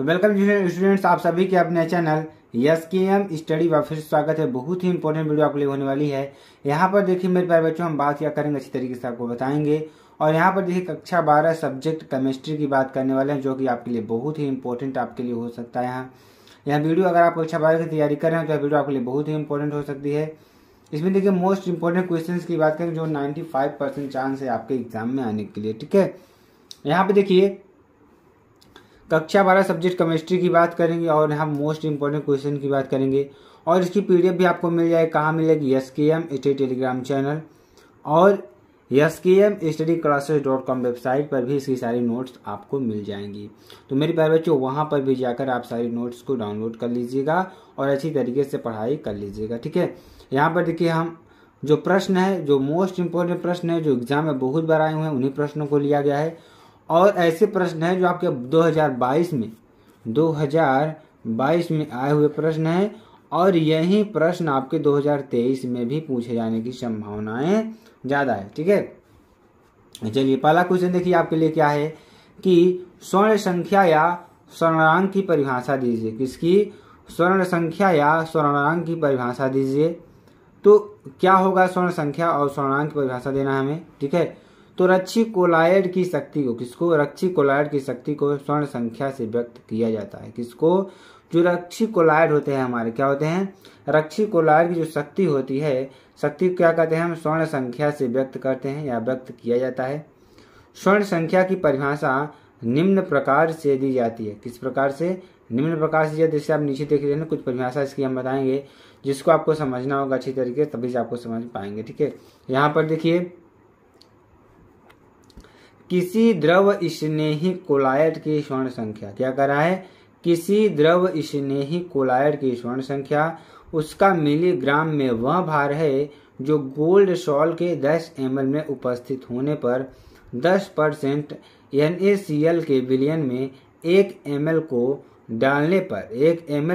तो welcome students आप सभी के अपने channel S K M study का फिर स्वागत है बहुत ही इंपॉर्टेंट वीडियो आपके लिए होने वाली है यहाँ पर देखिए मेरे प्यारे बच्चों हम बात क्या करेंगे अच्छी तरीके से आपको बताएंगे और यहाँ पर देखिए कक्षा बारह सब्जेक्ट केमिस्ट्री की बात करने वाले हैं जो कि आपके लिए बहुत ही इंपॉर्टेंट आपके लिए हो सकता है यहाँ यह वीडियो अगर आप कक्षा बारह की तैयारी कर रहे हैं तो यह वीडियो आपके लिए बहुत ही इंपॉर्टेंट हो सकती है इसमें देखिए मोस्ट इंपॉर्टेंट क्वेश्चन की बात करें जो नाइन्टी फाइव परसेंट चांस है आपके एग्जाम में आने के लिए ठीक है यहाँ पर देखिए कक्षा बारह सब्जेक्ट केमिस्ट्री की बात करेंगे और यहाँ मोस्ट इम्पोर्टेंट क्वेश्चन की बात करेंगे और इसकी पी भी आपको मिल जाएगी कहाँ मिलेगी S K M study Telegram channel और S K M study classes dot com website पर भी इसकी सारी नोट्स आपको मिल जाएंगी तो मेरे प्यारे बच्चों वहाँ पर भी जाकर आप सारी नोट्स को डाउनलोड कर लीजिएगा और अच्छी तरीके से पढ़ाई कर लीजिएगा ठीक है यहाँ पर देखिए हम जो प्रश्न है जो मोस्ट इम्पोर्टेंट प्रश्न है जो एग्जाम में बहुत बार आए हुए हैं उन्हीं प्रश्नों को लिया गया है और ऐसे प्रश्न हैं जो आपके 2022 में 2022 में आए हुए प्रश्न हैं और यही प्रश्न आपके 2023 में भी पूछे जाने की संभावनाएं ज़्यादा है ठीक है चलिए पहला क्वेश्चन देखिए आपके लिए क्या है कि स्वर्ण संख्या या स्वर्णांक की परिभाषा दीजिए किसकी स्वर्ण संख्या या स्वर्णांक की परिभाषा दीजिए तो क्या होगा स्वर्ण संख्या और स्वर्णांक की परिभाषा देना हमें ठीक है तो रक्षी कोलायड की शक्ति को किसको रक्षी कोलायड की शक्ति को स्वर्ण संख्या से व्यक्त किया जाता है किसको जो रक्षी कोलायड होते हैं हमारे क्या होते हैं रक्षी कोलायड की जो शक्ति होती है शक्ति को क्या कहते हैं हम स्वर्ण संख्या से व्यक्त करते हैं या व्यक्त किया जाता है स्वर्ण संख्या की परिभाषा निम्न प्रकार से दी जाती है किस प्रकार से निम्न प्रकार से जैसे आप नीचे देख रहे हैं कुछ परिभाषा इसकी हम बताएंगे जिसको आपको समझना होगा अच्छी तरीके तभी से आपको समझ पाएंगे ठीक है यहाँ पर देखिए किसी द्रव स्नेही कोलायट की स्वर्ण संख्या क्या कर रहा है किसी द्रव स्नेही कोलायट की स्वर्ण संख्या उसका मिलीग्राम में वह भार है जो गोल्ड सॉल के 10 एम में उपस्थित होने पर 10 परसेंट एन के विलियन में एक एम को डालने पर एक एम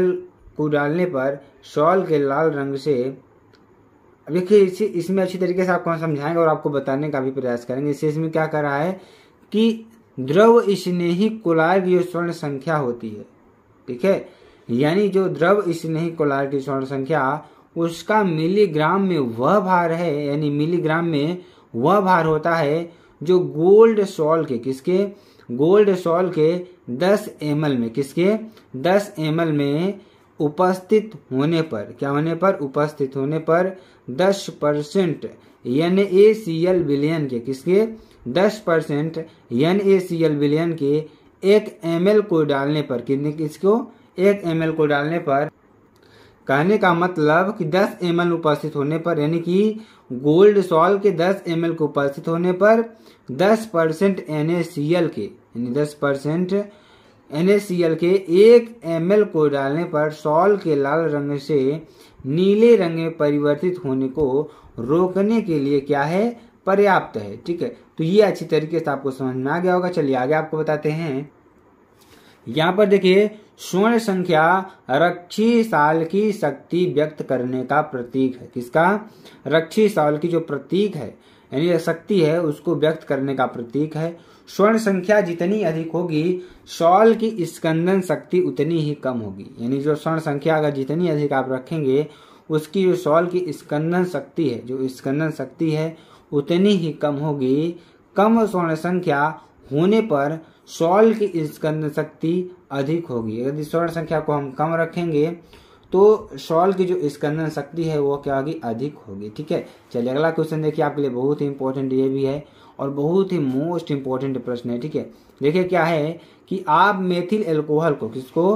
को डालने पर सॉल के लाल रंग से देखिए इसी इसमें अच्छी तरीके से आपको समझाएंगे और आपको बताने का भी प्रयास करेंगे इसे इसमें क्या कर रहा है कि द्रव स्नेही कोलार की स्वर्ण संख्या होती है ठीक है यानी जो द्रव स्नेही कोलार की स्वर्ण संख्या उसका मिलीग्राम में वह भार है यानी मिलीग्राम में वह भार होता है जो गोल्ड सॉल के किसके गोल्ड सॉल के दस एम में किसके दस एम में उपस्थित होने पर क्या होने पर उपस्थित होने पर 10 percent N A C L विलियन के किसके 10 percent N A C L विलियन के एक एम को डालने पर कितने किसको एक एम को डालने पर कहने का मतलब कि 10 एम उपस्थित होने पर यानी कि गोल्ड सॉल के 10 एम को उपस्थित होने पर 10 percent N A C L के यानी 10 परसेंट NaCl के एक एम को डालने पर सॉल के लाल रंग से नीले रंग में परिवर्तित होने को रोकने के लिए क्या है पर्याप्त है ठीक है तो ये अच्छी तरीके से आपको समझ में आ गया होगा चलिए आगे आपको बताते हैं यहाँ पर देखिए स्वर्ण संख्या रक्षी साल की शक्ति व्यक्त करने का प्रतीक है किसका रक्षी साल की जो प्रतीक है यानी शक्ति है उसको व्यक्त करने का प्रतीक है स्वर्ण संख्या जितनी अधिक होगी शॉल की स्कंदन शक्ति उतनी ही कम होगी यानी जो स्वर्ण संख्या अगर जितनी अधिक आप रखेंगे उसकी जो शॉल की स्कंदन शक्ति है जो स्कंदन शक्ति है उतनी ही कम होगी कम स्वर्ण संख्या होने पर शॉल की स्कंदन शक्ति अधिक होगी यदि स्वर्ण संख्या को हम कम रखेंगे तो सॉल की जो स्कंदन शक्ति है वो क्या होगी अधिक होगी ठीक है चलिए अगला क्वेश्चन देखिए आपके लिए बहुत ही इंपॉर्टेंट ये भी है और बहुत ही मोस्ट इंपॉर्टेंट प्रश्न है ठीक है देखिए क्या है कि आप मेथिल एल्कोहल को किसको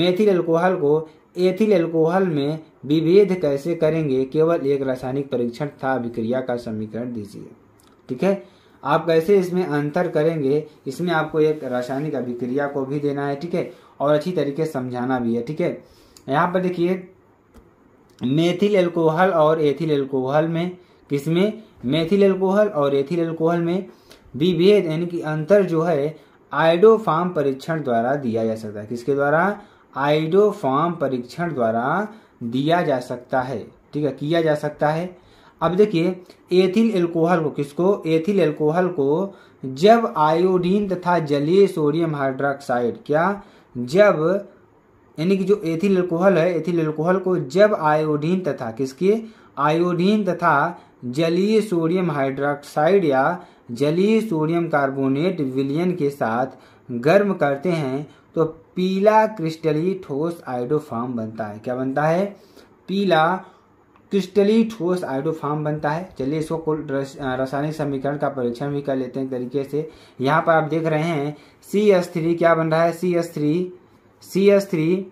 मेथिल एल्कोहल को एथिल एल्कोहल में विभेद कैसे करेंगे केवल एक रासायनिक परीक्षण था अभिक्रिया का समीकरण दीजिए ठीक है आप कैसे इसमें अंतर करेंगे इसमें आपको एक रासायनिक अभिक्रिया को भी देना है ठीक है और अच्छी तरीके समझाना भी है ठीक है यहाँ पर देखिए मेथिल एल्कोहल और एथिल एल्कोहल में किसमें मेथिल एल्कोहल और एथिल एल्कोहल में विभेद यानी कि अंतर जो है आइडोफार्म परीक्षण द्वारा दिया जा सकता है किसके द्वारा आइडोफार्म परीक्षण द्वारा दिया जा सकता है ठीक है किया जा सकता है अब देखिए एथिल एल्कोहल को किसको एथिल एल्कोहल को जब आयोडीन तथा जलीय सोडियम हाइड्रोक्साइड क्या जब यानी कि जो एथिल एल्कोहल है एथिल एल्कोहल को जब आयोडीन तथा किसके आयोडीन तथा जलीय सोडियम हाइड्रोक्साइड या जलीय सोडियम कार्बोनेट विलियन के साथ गर्म करते हैं तो पीला क्रिस्टली ठोस आइडोफार्म बनता है क्या बनता है पीला क्रिस्टली ठोस आइडोफार्म बनता है चलिए इसको कुल रासायनिक समीकरण का परीक्षण भी कर लेते हैं तरीके से यहाँ पर आप देख रहे हैं सी एस थ्री क्या बन रहा है C S three C S three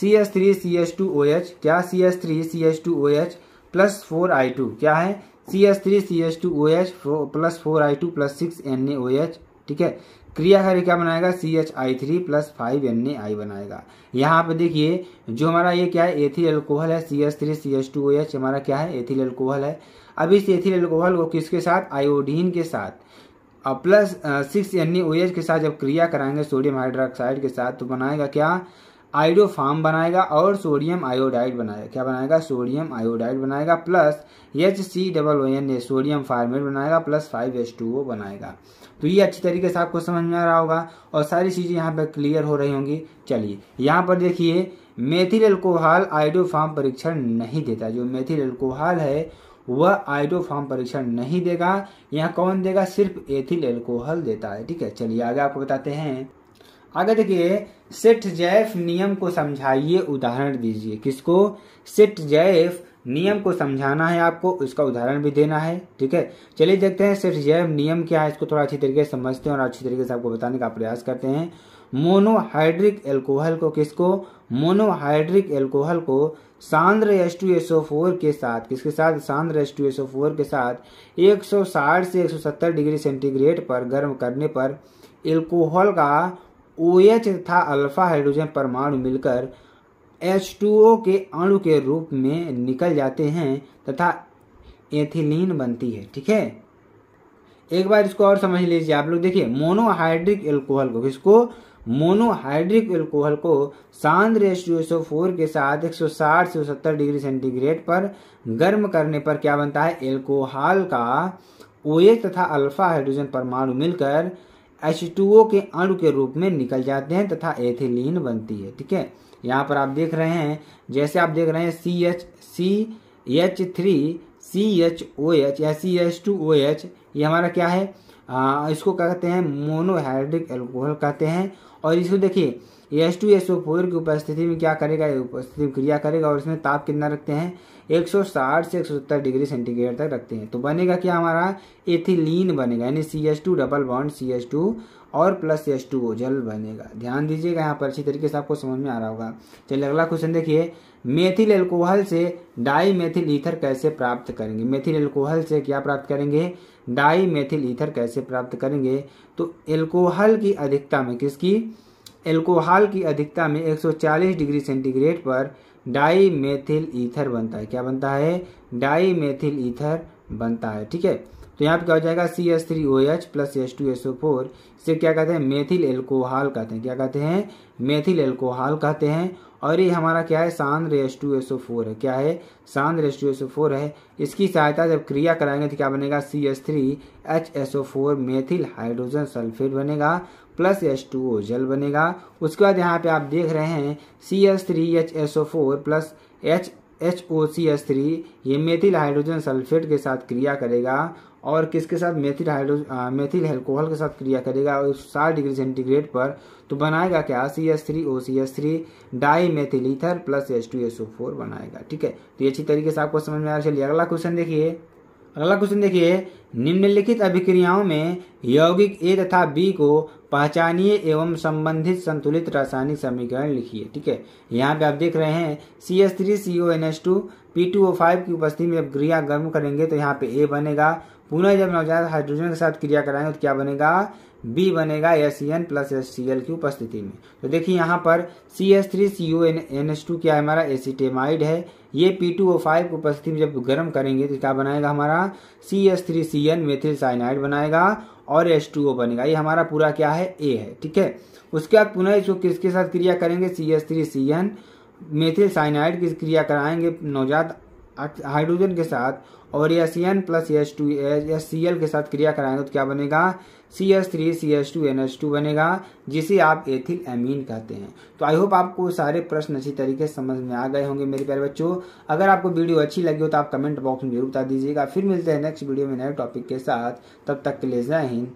C S three C S two O H क्या C S three C S two O H plus four I two क्या है C S three C S two O H plus four I two plus six N A O H ठीक है क्रिया कार्य क्या बनाएगा C H I three plus five N A I बनाएगा यहाँ पे देखिए जो हमारा ये क्या है एथिल एल्कोहल है C S three C S two O H हमारा क्या है एथिल एल्कोहल है अब इस एथिल एल्कोहल को किसके साथ आयोडीन के साथ अब प्लस सिक्स एन ई के साथ जब क्रिया कराएंगे सोडियम हाइड्रोक्साइड के साथ तो बनाएगा क्या आइडोफार्म बनाएगा और सोडियम आयोडाइड बनाएगा क्या बनाएगा सोडियम आयोडाइड बनाएगा plus H C double O N A sodium formate बनाएगा plus five H two O बनाएगा तो ये अच्छी तरीके से आपको समझ में आ रहा होगा और सारी चीज़ें यहाँ पर क्लियर हो रही होंगी चलिए यहाँ पर देखिए मेथिल एल्कोहल आइडोफार्म परीक्षण नहीं देता जो मेथिल एल्कोहल है वह आइडो फॉर्म परीक्षण नहीं देगा यहाँ कौन देगा सिर्फ एथिल एल्कोहल देता है ठीक है चलिए आगे आपको बताते हैं आगे देखिए सेट जैफ नियम को समझाइए उदाहरण दीजिए किसको सेट जैफ नियम को समझाना है आपको उसका उदाहरण भी देना है ठीक है चलिए देखते हैं सिर्फ जैव नियम क्या है इसको थोड़ा अच्छी तरीके से समझते हैं और अच्छी तरीके से आपको बताने का प्रयास करते हैं मोनोहाइड्रिक एल्कोहल को किसको मोनोहाइड्रिक एल्कोहल को सांद्र S two S O four के साथ किसके साथ सांद्र S two S O four के साथ 160 से 170 डिग्री सेंटीग्रेड पर गर्म करने पर एल्कोहल का ओ एच तथा अल्फा हाइड्रोजन परमाणु मिलकर एच टू ओ के अणु के रूप में निकल जाते हैं तथा एथिलीन बनती है ठीक है एक बार इसको और समझ लीजिए आप लोग देखिए मोनोहाइड्रिक एल्कोहल को इसको मोनोहाइड्रिक एल्कोहल को शांत रेशियो फोर के साथ 160 से सत्तर डिग्री सेंटीग्रेड पर गर्म करने पर क्या बनता है एल्कोहल का ओए तथा अल्फा हाइड्रोजन परमाणु मिलकर H2O के अणु के रूप में निकल जाते हैं तथा एथिलीन बनती है ठीक है यहाँ पर आप देख रहे हैं जैसे आप देख रहे हैं C H C H three C H O H या C H two O H ये हमारा क्या है आ, इसको कहते हैं मोनोहाइड्रिक एल्कोहल कहते हैं और इसको देखिए S two S O four की उपस्थिति में क्या करेगा उपस्थिति में क्रिया करेगा और इसमें ताप कितना रखते हैं 160 से 170 डिग्री सेंटीग्रेड तक रखते हैं तो बनेगा क्या हमारा एथिलीन बनेगा यानी C S two double bond C S two और प्लस एच टू ओ जल बनेगा ध्यान दीजिएगा यहाँ पर अच्छी तरीके से आपको समझ में आ रहा होगा चलिए अगला क्वेश्चन देखिए मेथिल एल्कोहल से डाई मेथिल ईथर कैसे प्राप्त करेंगे मेथिल एल्कोहल से क्या प्राप्त करेंगे डाई मेथिल ईथर कैसे प्राप्त करेंगे तो एल्कोहल की अधिकता में किसकी एल्कोहल की अधिकता में 140 डिग्री सेंटीग्रेड पर डाई मेथिल ईथर बनता है क्या बनता है डाई मेथिल ईथर बनता है ठीक है तो यहाँ पे क्या हो जाएगा C S three O H plus S two S O four इसे क्या कहते हैं मेथिल एल्कोहल कहते हैं क्या कहते हैं मेथिल एल्कोहल कहते हैं और ये हमारा क्या है सांद्र S two S O four है क्या है सांद्र S two S O four है इसकी सहायता जब क्रिया कराएंगे तो क्या बनेगा C S three H S O four methyl hydrogen sulphate बनेगा प्लस एच टू ओ जल बनेगा उसके बाद यहाँ पे आप देख रहे हैं C S three H S O four plus H H O C S three ये मेथिल हाइड्रोजन सल्फेट के साथ क्रिया करेगा और किसके साथ मेथिल हाइड्रो मेथिल एल्कोहल के साथ क्रिया करेगा और साठ डिग्री सेंटीग्रेड पर तो बनाएगा क्या C S three O C S three dimethyl ether plus S two S O four बनाएगा ठीक है तो ये अच्छी तरीके से आपको समझ में आ रहा चलिए अगला क्वेश्चन देखिए अगला क्वेश्चन देखिए निम्नलिखित अभिक्रियाओं में यौगिक ए तथा बी को पहचानिए एवं संबंधित संतुलित रासायनिक समीकरण लिखिए ठीक है यहाँ पे आप देख रहे हैं C S three C O N S two P two O five की उपस्थिति में जब क्रिया गर्म करेंगे तो यहाँ पे ए बनेगा पुनः जब नवजात हाइड्रोजन के साथ क्रिया कराएंगे तो क्या बनेगा बी बनेगा S N plus S C L की उपस्थिति में तो देखिए यहाँ पर C S three C U N N S two क्या हमारा एसीटेमाइड है ये पी टू ओ फाइव की उपस्थिति में जब गर्म करेंगे तो क्या बनाएगा हमारा C S three C N methyl cyanide बनाएगा और एस टू ओ बनेगा ये हमारा पूरा क्या है ए है ठीक है उसके बाद पुनः इसको किसके साथ क्रिया करेंगे C S three C N methyl cyanide की क्रिया कराएंगे नवजात हाइड्रोजन के साथ और ये C N plus H two S C L के साथ क्रिया कराएंगे तो क्या बनेगा C S three C S two N H two बनेगा जिसे आप एथिल एमीन कहते हैं तो आई होप आपको सारे प्रश्न अच्छी तरीके से समझ में आ गए होंगे मेरे प्यारे बच्चों अगर आपको वीडियो अच्छी लगी हो तो आप कमेंट बॉक्स में जरूर बता दीजिएगा फिर मिलते हैं नेक्स्ट वीडियो में नए टॉपिक के साथ तब तक के लिए जय हिंद